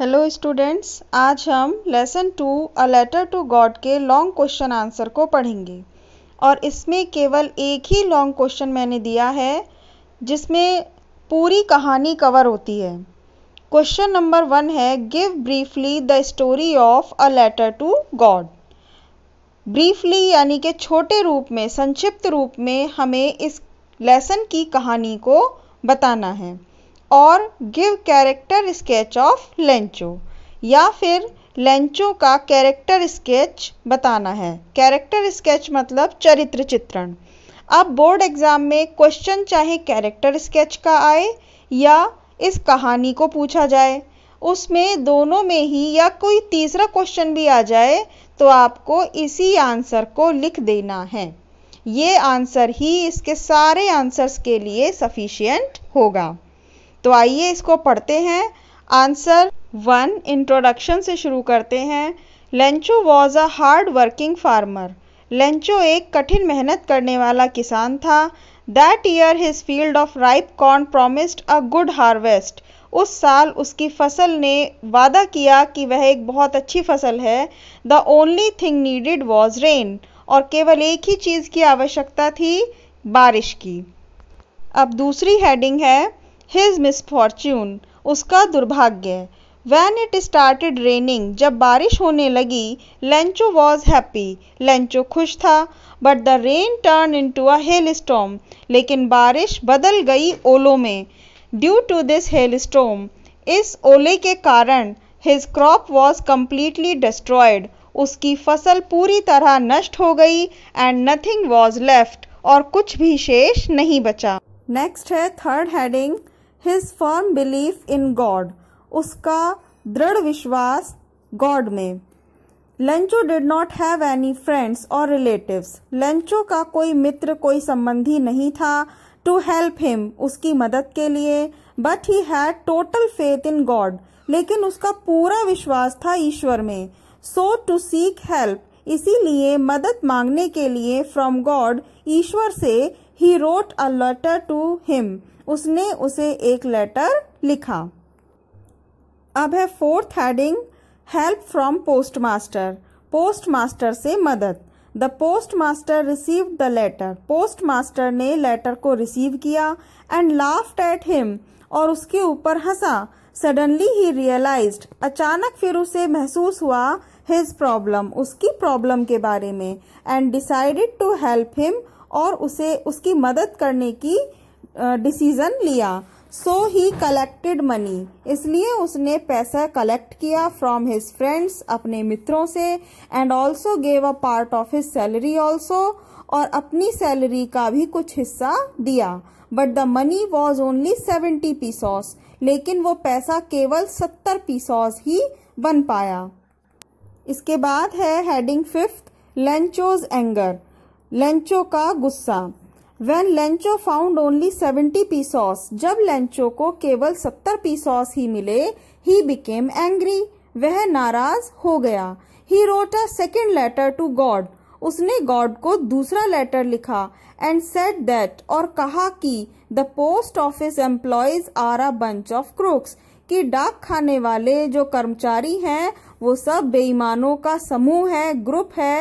hello students आज हम lesson two a letter to God के लॉन्ग क्वेश्चन आंसर को पढ़ेंगे और इसमें केवल एक ही लॉन्ग क्वेश्चन मैंने दिया है जिसमें पूरी कहानी कवर होती है क्वेश्चन नंबर वन है give briefly the story of a letter to God briefly यानी कि छोटे रूप में संक्षिप्त रूप में हमें इस लेसन की कहानी को बताना है और give character sketch of Lencho या फिर लेंचो का कैरेक्टर स्केच बताना है कैरेक्टर स्केच मतलब चरित्र चित्रण अब बोर्ड एग्जाम में क्वेश्चन चाहे कैरेक्टर स्केच का आए या इस कहानी को पूछा जाए उसमें दोनों में ही या कोई तीसरा क्वेश्चन भी आ जाए तो आपको इसी आंसर को लिख देना है ये आंसर ही इसके सारे आंसर्स के लिए सफिशियंट होगा तो आइए इसको पढ़ते हैं आंसर वन इंट्रोडक्शन से शुरू करते हैं Lencho was a hard working farmer Lencho एक कठिन मेहनत करने वाला किसान था that year his field of ripe corn promised a good harvest उस साल उसकी फसल ने वादा किया कि वह एक बहुत अच्छी फसल है the only thing needed was rain और केवल एक ही चीज़ की आवश्यकता थी बारिश की अब दूसरी हेडिंग है हिज फॉर्च्यून उसका दुर्भाग्य वैन इट स्टार्टेड रेनिंग जब बारिश होने लगी लेंचो वॉज हैप्पी लेंचो खुश था but the rain turn into a hail storm लेकिन बारिश बदल गई ओलों में due to this hail storm इस ओले के कारण his crop was completely destroyed उसकी फसल पूरी तरह नष्ट हो गई एंड नथिंग वॉज लेफ्ट और कुछ भी शेष नहीं बचा नेक्स्ट है third heading his firm belief in God उसका दृढ़ विश्वास गॉड में Lencho did not have any friends और रिलेटिव्स लंचो का कोई मित्र कोई संबंधी नहीं था टू हेल्प हिम उसकी मदद के लिए but he had total faith in God लेकिन उसका पूरा विश्वास था ईश्वर में सो टू सीक हेल्प इसीलिए मदद मांगने के लिए फ्रॉम गॉड ईश्वर से he wrote a letter to him उसने उसे एक लेटर लिखा अब है fourth heading help from post master post master से मदद the post master receive the letter post master ने लेटर को रिसीव किया एंड लाफ्ट एट हिम और उसके ऊपर हंसा सडनली ही रियलाइज अचानक फिर उसे महसूस हुआ हिज प्रॉब्लम उसकी प्रॉब्लम के बारे में and decided to help him और उसे उसकी मदद करने की डिसीज़न लिया सो ही कलेक्टेड मनी इसलिए उसने पैसा कलेक्ट किया फ्रॉम हिज फ्रेंड्स अपने मित्रों से and also gave a part of his salary also और अपनी सैलरी का भी कुछ हिस्सा दिया but the money was only seventy pesos लेकिन वो पैसा केवल सत्तर पीसॉस ही बन पाया इसके बाद है heading fifth Lencho's anger Lencho का गुस्सा when Lencho found only seventy pesos जब लेंचो को केवल सत्तर पीसॉस ही मिले ही बिकेम एंग्री वह नाराज हो गया he wrote a second letter to God उसने गॉड को दूसरा लेटर लिखा एंड सेट दैट और कहा कि the post office employees are a bunch of crooks कि डाक खाने वाले जो कर्मचारी हैं वो सब बेईमानों का समूह है ग्रुप है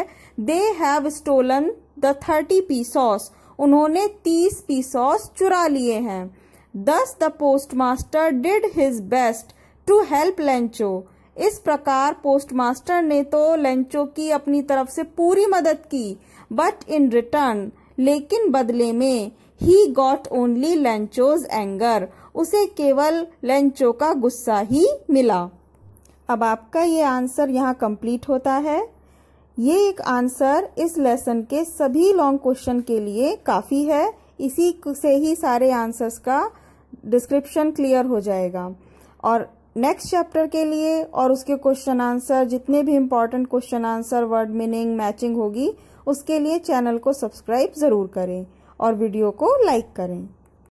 they have stolen the thirty pesos उन्होंने तीस पीसॉस चुरा लिए हैं thus the post master did his best to help Lencho इस प्रकार पोस्टमास्टर ने तो लेंचो की अपनी तरफ से पूरी मदद की बट इन रिटर्न लेकिन बदले में he got only Lencho's anger उसे केवल लेंचो का गुस्सा ही मिला अब आपका ये आंसर यहाँ कंप्लीट होता है ये एक आंसर इस लेसन के सभी लॉन्ग क्वेश्चन के लिए काफ़ी है इसी से ही सारे आंसर्स का डिस्क्रिप्शन क्लियर हो जाएगा और नेक्स्ट चैप्टर के लिए और उसके क्वेश्चन आंसर जितने भी important question answer word meaning matching होगी उसके लिए चैनल को सब्सक्राइब ज़रूर करें और वीडियो को लाइक करें